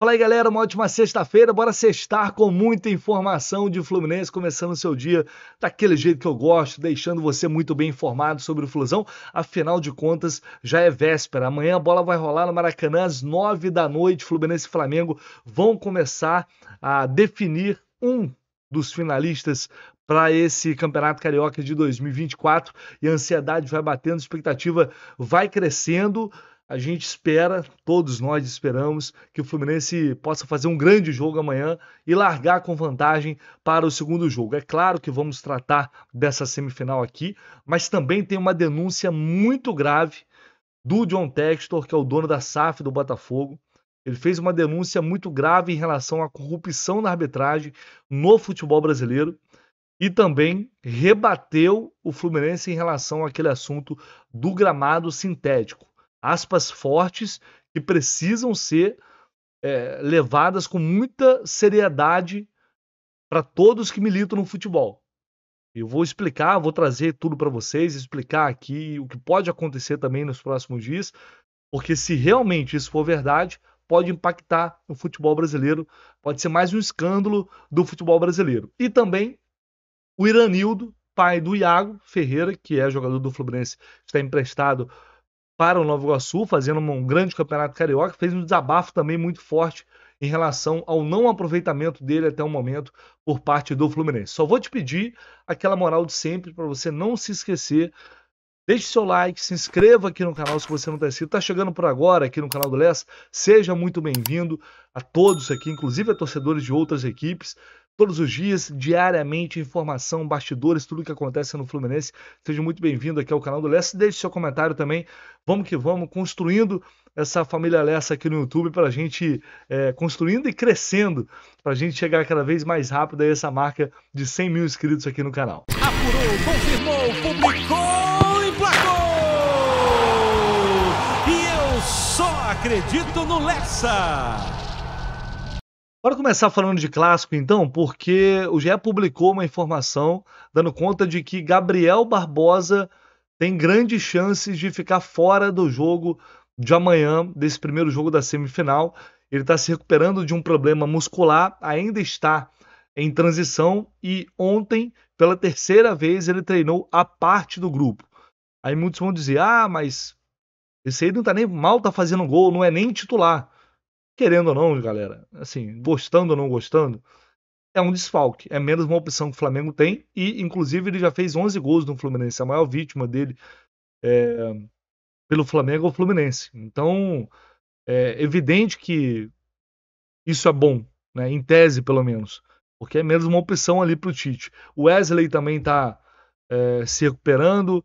Fala aí, galera. Uma ótima sexta-feira. Bora sextar com muita informação de Fluminense, começando o seu dia daquele jeito que eu gosto, deixando você muito bem informado sobre o Flusão. Afinal de contas, já é véspera. Amanhã a bola vai rolar no Maracanã às nove da noite. Fluminense e Flamengo vão começar a definir um dos finalistas para esse Campeonato Carioca de 2024 e a ansiedade vai batendo, a expectativa vai crescendo. A gente espera, todos nós esperamos, que o Fluminense possa fazer um grande jogo amanhã e largar com vantagem para o segundo jogo. É claro que vamos tratar dessa semifinal aqui, mas também tem uma denúncia muito grave do John Textor, que é o dono da SAF do Botafogo. Ele fez uma denúncia muito grave em relação à corrupção na arbitragem no futebol brasileiro e também rebateu o Fluminense em relação àquele assunto do gramado sintético aspas fortes que precisam ser é, levadas com muita seriedade para todos que militam no futebol. Eu vou explicar, vou trazer tudo para vocês, explicar aqui o que pode acontecer também nos próximos dias, porque se realmente isso for verdade, pode impactar no futebol brasileiro, pode ser mais um escândalo do futebol brasileiro. E também o Iranildo, pai do Iago Ferreira, que é jogador do Fluminense, está emprestado para o Novo Iguaçu, fazendo um grande campeonato carioca, fez um desabafo também muito forte em relação ao não aproveitamento dele até o momento por parte do Fluminense. Só vou te pedir aquela moral de sempre para você não se esquecer. Deixe seu like, se inscreva aqui no canal se você não está inscrito. Está chegando por agora aqui no canal do Les. Seja muito bem-vindo a todos aqui, inclusive a torcedores de outras equipes todos os dias, diariamente, informação, bastidores, tudo que acontece no Fluminense. Seja muito bem-vindo aqui ao canal do Lessa. Deixe seu comentário também. Vamos que vamos, construindo essa família Lessa aqui no YouTube para a gente é, construindo e crescendo, para a gente chegar cada vez mais rápido a essa marca de 100 mil inscritos aqui no canal. Apurou, confirmou, publicou e placou! E eu só acredito no Lessa! Bora começar falando de clássico, então, porque o GE publicou uma informação dando conta de que Gabriel Barbosa tem grandes chances de ficar fora do jogo de amanhã, desse primeiro jogo da semifinal. Ele está se recuperando de um problema muscular, ainda está em transição e ontem, pela terceira vez, ele treinou a parte do grupo. Aí muitos vão dizer: ah, mas esse aí não tá nem mal, tá fazendo gol, não é nem titular querendo ou não, galera, assim, gostando ou não gostando, é um desfalque. É menos uma opção que o Flamengo tem. E, inclusive, ele já fez 11 gols no Fluminense. A maior vítima dele é, pelo Flamengo é o Fluminense. Então, é evidente que isso é bom, né? em tese, pelo menos. Porque é menos uma opção ali para o Tite. O Wesley também está é, se recuperando,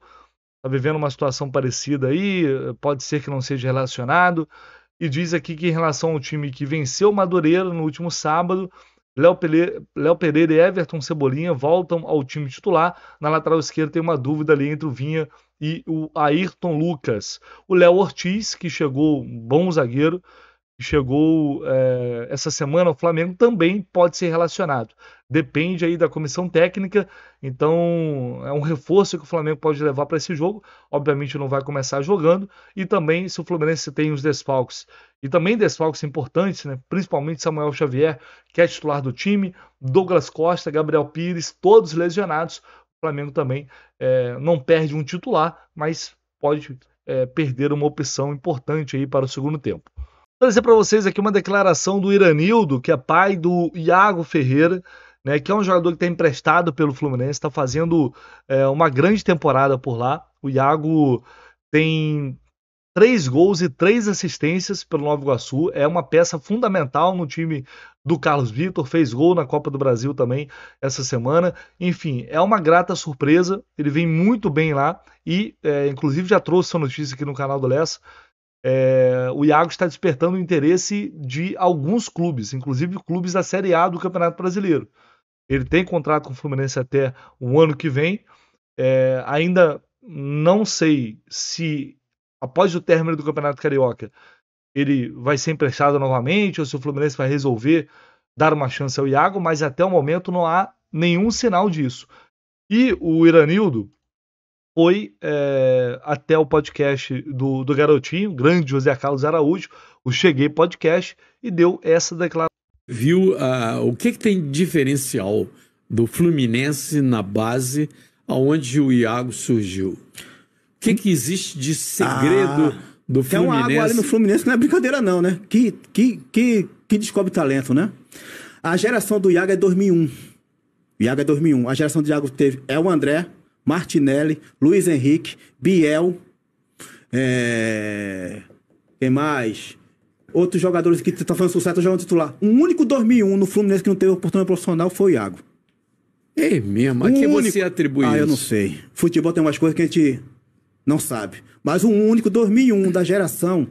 está vivendo uma situação parecida aí. Pode ser que não seja relacionado. E diz aqui que em relação ao time que venceu Madureira no último sábado, Léo Pereira, Léo Pereira e Everton Cebolinha voltam ao time titular. Na lateral esquerda tem uma dúvida ali entre o Vinha e o Ayrton Lucas. O Léo Ortiz, que chegou um bom zagueiro, chegou é, essa semana o Flamengo também pode ser relacionado. Depende aí da comissão técnica, então é um reforço que o Flamengo pode levar para esse jogo. Obviamente não vai começar jogando, e também se o Fluminense tem os desfalques, e também desfalques importantes, né? principalmente Samuel Xavier, que é titular do time, Douglas Costa, Gabriel Pires, todos lesionados. O Flamengo também é, não perde um titular, mas pode é, perder uma opção importante aí para o segundo tempo trazer para vocês aqui uma declaração do Iranildo, que é pai do Iago Ferreira, né, que é um jogador que está emprestado pelo Fluminense, está fazendo é, uma grande temporada por lá. O Iago tem três gols e três assistências pelo Nova Iguaçu, é uma peça fundamental no time do Carlos Vitor, fez gol na Copa do Brasil também essa semana. Enfim, é uma grata surpresa, ele vem muito bem lá e, é, inclusive, já trouxe essa notícia aqui no canal do Lessa, é, o Iago está despertando o interesse de alguns clubes, inclusive clubes da Série A do Campeonato Brasileiro. Ele tem contrato com o Fluminense até o ano que vem. É, ainda não sei se após o término do Campeonato Carioca ele vai ser emprestado novamente ou se o Fluminense vai resolver dar uma chance ao Iago, mas até o momento não há nenhum sinal disso. E o Iranildo, foi é, até o podcast do, do garotinho, grande José Carlos Araújo, o Cheguei Podcast, e deu essa declaração. Viu uh, o que, que tem diferencial do Fluminense na base aonde o Iago surgiu? O que, que existe de segredo ah, do Fluminense? Tem uma água ali no Fluminense não é brincadeira não, né? Que, que, que, que descobre talento, né? A geração do Iago é 2001. O Iago é 2001. A geração do Iago teve é o André, Martinelli, Luiz Henrique, Biel, é... quem mais? Outros jogadores que estão tá fazendo sucesso jogando titular. Um único 2001 no Fluminense que não teve oportunidade profissional foi o Iago. É mesmo? A um único... você atribui ah, isso? Ah, eu não sei. Futebol tem umas coisas que a gente não sabe. Mas o um único 2001 da geração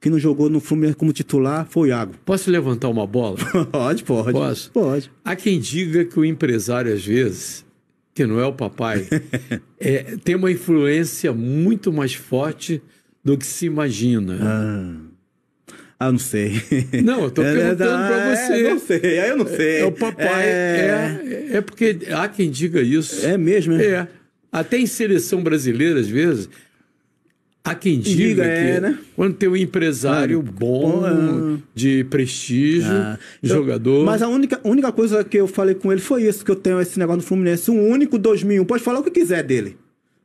que não jogou no Fluminense como titular foi o Iago. Posso levantar uma bola? pode, pode. Posso? Pode. Há quem diga que o empresário, às vezes, que não é o papai, é, tem uma influência muito mais forte do que se imagina. Ah. Ah, não sei. Não, eu tô é perguntando para ah, você. É, não sei, eu não sei. É, o papai. É. é... É, porque há quem diga isso. É mesmo? Né? É. Até em seleção brasileira, às vezes, Há quem diga, é, que né? quando tem um empresário ah, bom, é. de prestígio, ah, jogador. Mas a única, única coisa que eu falei com ele foi isso: que eu tenho esse negócio no Fluminense. Um único 2001, pode falar o que quiser dele.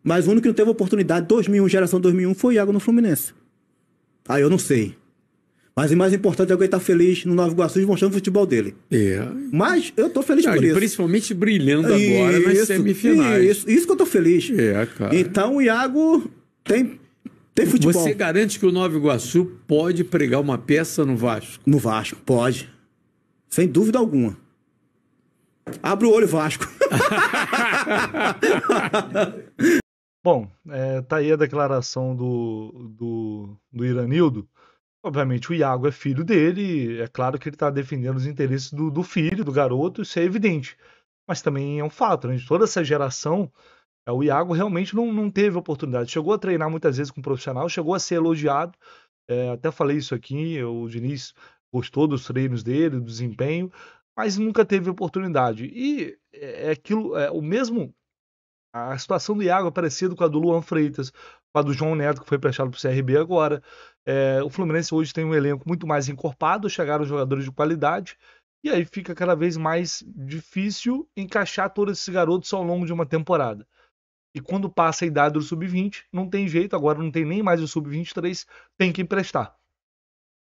Mas o único que não teve oportunidade, 2001, geração 2001, foi Iago no Fluminense. Aí ah, eu não sei. Mas o mais importante é que ele está feliz no Nova Iguaçu mostrando o futebol dele. É. Mas eu estou feliz não, por isso. Principalmente brilhando agora isso, nas semifinais. Isso, isso que eu estou feliz. É, cara. Então o Iago tem tem futebol. Você garante que o Nova Iguaçu pode pregar uma peça no Vasco? No Vasco, pode. Sem dúvida alguma. Abre o olho, Vasco. Bom, é, tá aí a declaração do, do, do Iranildo. Obviamente, o Iago é filho dele, é claro que ele está defendendo os interesses do, do filho, do garoto, isso é evidente. Mas também é um fato, né? De toda essa geração, é, o Iago realmente não, não teve oportunidade. Chegou a treinar muitas vezes com o profissional, chegou a ser elogiado. É, até falei isso aqui, o Diniz gostou dos treinos dele, do desempenho, mas nunca teve oportunidade. E é, é aquilo, é o mesmo. A situação do Iago é parecida com a do Luan Freitas, com a do João Neto, que foi prestado para o CRB agora. É, o Fluminense hoje tem um elenco muito mais encorpado, chegaram jogadores de qualidade, e aí fica cada vez mais difícil encaixar todos esses garotos ao longo de uma temporada. E quando passa a idade do sub-20, não tem jeito, agora não tem nem mais o sub-23, tem que emprestar.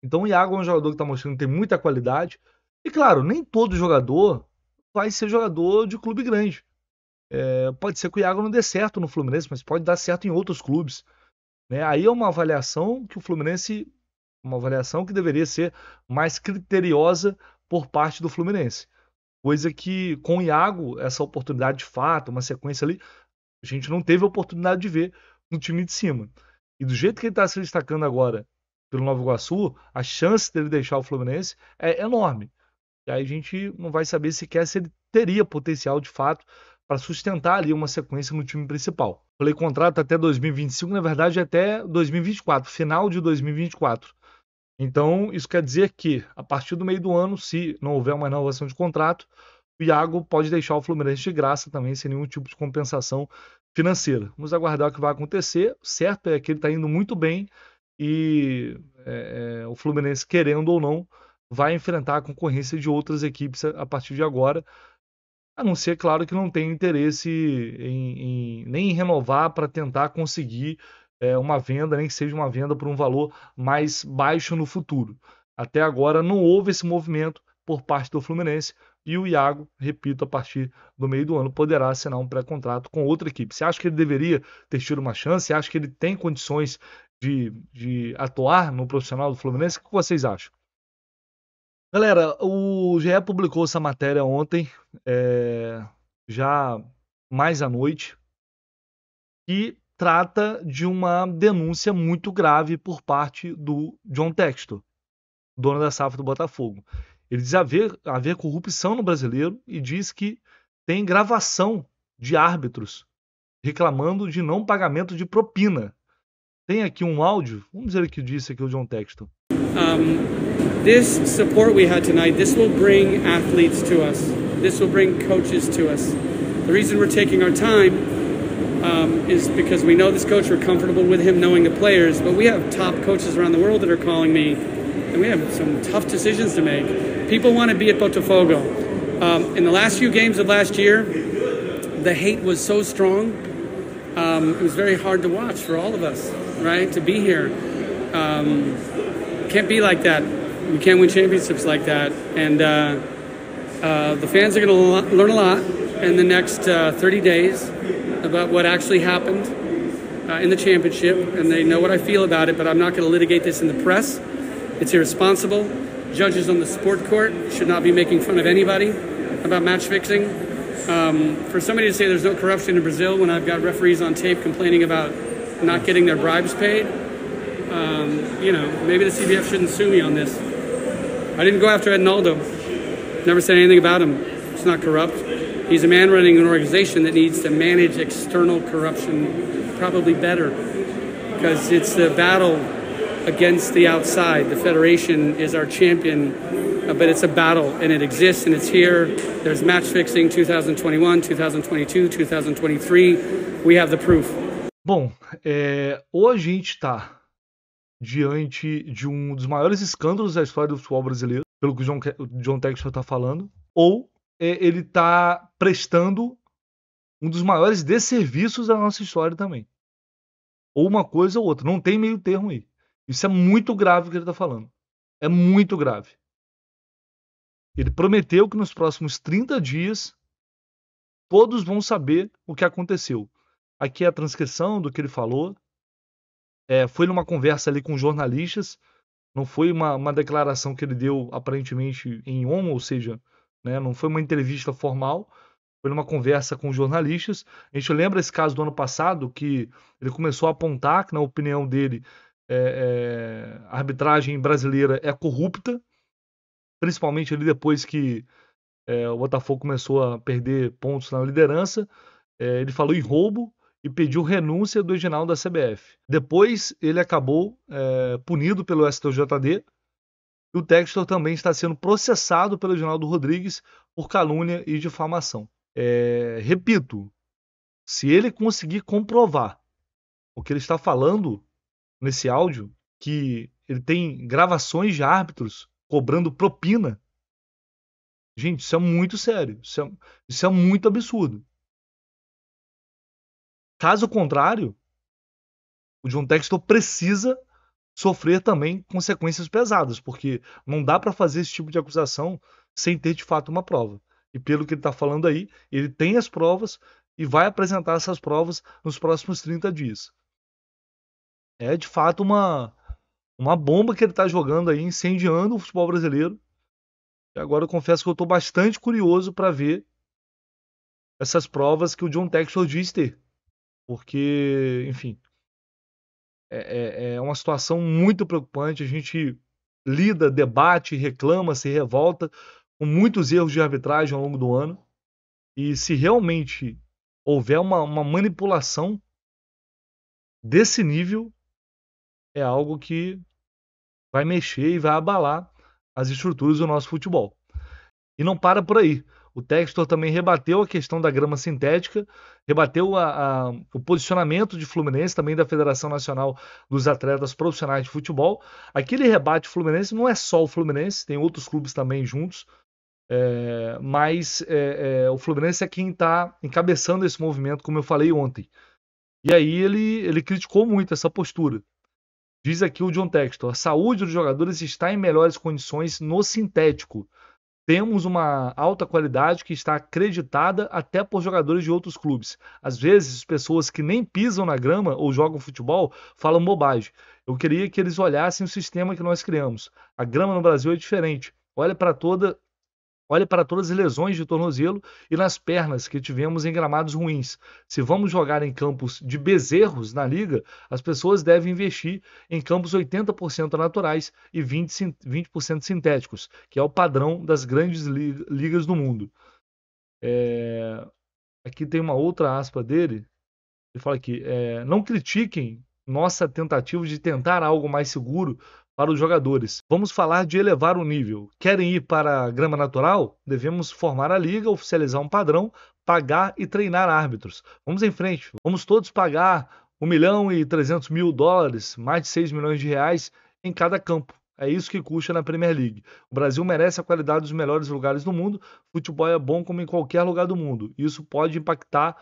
Então o Iago é um jogador que está mostrando que tem muita qualidade. E claro, nem todo jogador vai ser jogador de clube grande. É, pode ser que o Iago não dê certo no Fluminense, mas pode dar certo em outros clubes. Né? Aí é uma avaliação que o Fluminense. Uma avaliação que deveria ser mais criteriosa por parte do Fluminense. Coisa que, com o Iago, essa oportunidade de fato, uma sequência ali, a gente não teve a oportunidade de ver no time de cima. E do jeito que ele está se destacando agora pelo Novo Iguaçu, a chance dele deixar o Fluminense é enorme. E aí a gente não vai saber sequer se ele teria potencial de fato para sustentar ali uma sequência no time principal. Falei contrato até 2025, na verdade é até 2024, final de 2024. Então, isso quer dizer que, a partir do meio do ano, se não houver uma renovação de contrato, o Iago pode deixar o Fluminense de graça também, sem nenhum tipo de compensação financeira. Vamos aguardar o que vai acontecer. O certo é que ele está indo muito bem e é, é, o Fluminense, querendo ou não, vai enfrentar a concorrência de outras equipes a partir de agora. A não ser, claro, que não tem interesse em, em nem em renovar para tentar conseguir é, uma venda, nem que seja uma venda por um valor mais baixo no futuro. Até agora não houve esse movimento por parte do Fluminense. E o Iago, repito, a partir do meio do ano poderá assinar um pré-contrato com outra equipe. Você acha que ele deveria ter tido uma chance? Você acha que ele tem condições de, de atuar no profissional do Fluminense? O que vocês acham? Galera, o GE publicou essa matéria ontem, é, já mais à noite, e trata de uma denúncia muito grave por parte do John Textor, dono da safra do Botafogo. Ele diz haver, haver corrupção no brasileiro e diz que tem gravação de árbitros reclamando de não pagamento de propina. Tem aqui um áudio, vamos ver o que disse aqui o John Texton. Um, this support we had tonight, this will bring athletes to us. This will bring coaches to us. The reason we're taking our time Um, is because we know this coach. We're comfortable with him knowing the players, but we have top coaches around the world that are calling me and we have some tough decisions to make. People want to be at Botafogo. Um, in the last few games of last year, the hate was so strong. Um, it was very hard to watch for all of us, right? To be here, um, can't be like that. We can't win championships like that. And uh, uh, the fans are going to learn a lot in the next uh, 30 days about what actually happened uh, in the championship, and they know what I feel about it. But I'm not going to litigate this in the press. It's irresponsible. Judges on the sport court should not be making fun of anybody about match fixing. Um, for somebody to say there's no corruption in Brazil when I've got referees on tape complaining about not getting their bribes paid, um, you know, maybe the CBF shouldn't sue me on this. I didn't go after Ednaldo. Never said anything about him. It's not corrupt. He's a man running an organization that needs to manage external corruption probably better because it's the battle against the outside. The Federation is our champion, uh, but it's a battle and it exists and it's here. There's match fixing 2021, 2022, 2023. We have the proof. Bom, é, ou a gente está diante de um dos maiores escândalos da história do futebol brasileiro, pelo que o John, o John Textor está falando, ou é, ele está prestando um dos maiores desserviços da nossa história também. Ou uma coisa ou outra. Não tem meio termo aí. Isso é muito grave o que ele está falando. É muito grave. Ele prometeu que nos próximos 30 dias todos vão saber o que aconteceu. Aqui é a transcrição do que ele falou. É, foi numa conversa ali com jornalistas. Não foi uma, uma declaração que ele deu aparentemente em on, ou seja, né, não foi uma entrevista formal. Foi numa conversa com jornalistas. A gente lembra esse caso do ano passado que ele começou a apontar que, na opinião dele, é, é, a arbitragem brasileira é corrupta, principalmente ali depois que é, o Botafogo começou a perder pontos na liderança. É, ele falou em roubo e pediu renúncia do Reginaldo da CBF. Depois ele acabou é, punido pelo STJD. E o Textor também está sendo processado pelo Reginaldo Rodrigues por calúnia e difamação. É, repito, se ele conseguir comprovar o que ele está falando, nesse áudio que ele tem gravações de árbitros cobrando propina. Gente, isso é muito sério. Isso é, isso é muito absurdo. Caso contrário, o John Textor precisa sofrer também consequências pesadas, porque não dá para fazer esse tipo de acusação sem ter de fato uma prova. E pelo que ele está falando aí, ele tem as provas e vai apresentar essas provas nos próximos 30 dias. É de fato uma, uma bomba que ele está jogando aí, incendiando o futebol brasileiro. E agora eu confesso que eu estou bastante curioso para ver essas provas que o John Textor diz ter. Porque, enfim, é, é, é uma situação muito preocupante. A gente lida, debate, reclama, se revolta com muitos erros de arbitragem ao longo do ano. E se realmente houver uma, uma manipulação desse nível, é algo que vai mexer e vai abalar as estruturas do nosso futebol. E não para por aí. O Textor também rebateu a questão da grama sintética, rebateu a, a, o posicionamento de Fluminense, também da Federação Nacional dos Atletas Profissionais de Futebol. Aquele rebate Fluminense não é só o Fluminense, tem outros clubes também juntos, é, mas é, é, o Fluminense é quem está encabeçando esse movimento, como eu falei ontem. E aí ele, ele criticou muito essa postura. Diz aqui o John Texto a saúde dos jogadores está em melhores condições no sintético. Temos uma alta qualidade que está acreditada até por jogadores de outros clubes. Às vezes, pessoas que nem pisam na grama ou jogam futebol falam bobagem. Eu queria que eles olhassem o sistema que nós criamos. A grama no Brasil é diferente. Olha para toda Olhe para todas as lesões de tornozelo e nas pernas que tivemos em gramados ruins. Se vamos jogar em campos de bezerros na liga, as pessoas devem investir em campos 80% naturais e 20%, sintéticos, que é o padrão das grandes ligas do mundo. É... Aqui tem uma outra aspa dele. Ele fala aqui: é... não critiquem nossa tentativa de tentar algo mais seguro para os jogadores. Vamos falar de elevar o nível. Querem ir para a grama natural? Devemos formar a liga, oficializar um padrão, pagar e treinar árbitros. Vamos em frente. Vamos todos pagar 1 milhão e 300 mil dólares, mais de 6 milhões de reais em cada campo. É isso que custa na Premier League. O Brasil merece a qualidade dos melhores lugares do mundo. Futebol é bom como em qualquer lugar do mundo. Isso pode impactar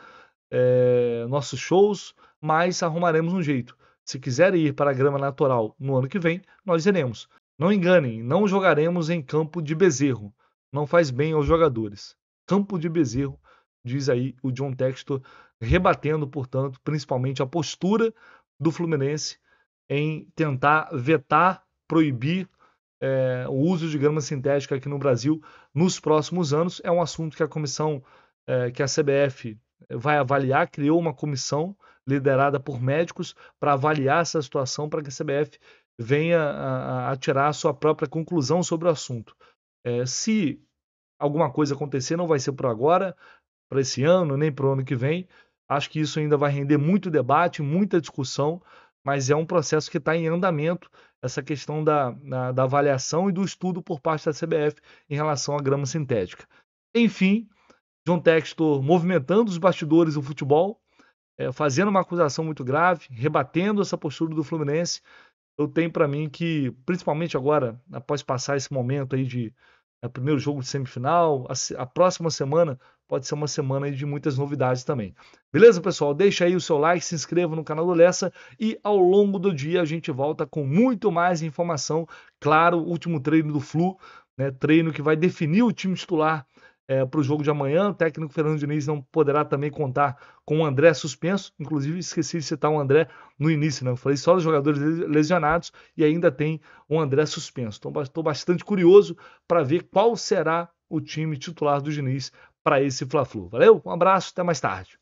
é, nossos shows, mas arrumaremos um jeito. Se quiser ir para a grama natural no ano que vem, nós iremos. Não enganem, não jogaremos em campo de bezerro. Não faz bem aos jogadores. Campo de bezerro, diz aí o John Textor, rebatendo, portanto, principalmente a postura do Fluminense em tentar vetar, proibir é, o uso de grama sintética aqui no Brasil nos próximos anos. É um assunto que a comissão, é, que a CBF vai avaliar, criou uma comissão liderada por médicos para avaliar essa situação para que a CBF venha a, a, tirar a sua própria conclusão sobre o assunto. É, se alguma coisa acontecer, não vai ser por agora, para esse ano, nem para o ano que vem. Acho que isso ainda vai render muito debate, muita discussão, mas é um processo que está em andamento, essa questão da, da avaliação e do estudo por parte da CBF em relação à grama sintética. Enfim, John Textor movimentando os bastidores do futebol, é, fazendo uma acusação muito grave, rebatendo essa postura do Fluminense, eu tenho para mim que, principalmente agora, após passar esse momento aí de é, primeiro jogo de semifinal, a, a, próxima semana pode ser uma semana de muitas novidades também. Beleza, pessoal? Deixa aí o seu like, se inscreva no canal do Lessa e ao longo do dia a gente volta com muito mais informação. Claro, último treino do Flu, né, treino que vai definir o time titular é, para o jogo de amanhã. O técnico Fernando Diniz não poderá também contar com o André suspenso. Inclusive, esqueci de citar o André no início, né? Eu falei só dos jogadores lesionados e ainda tem o André suspenso. Então, estou bastante curioso para ver qual será o time titular do Diniz para esse Fla-Flu. Valeu, um abraço, até mais tarde.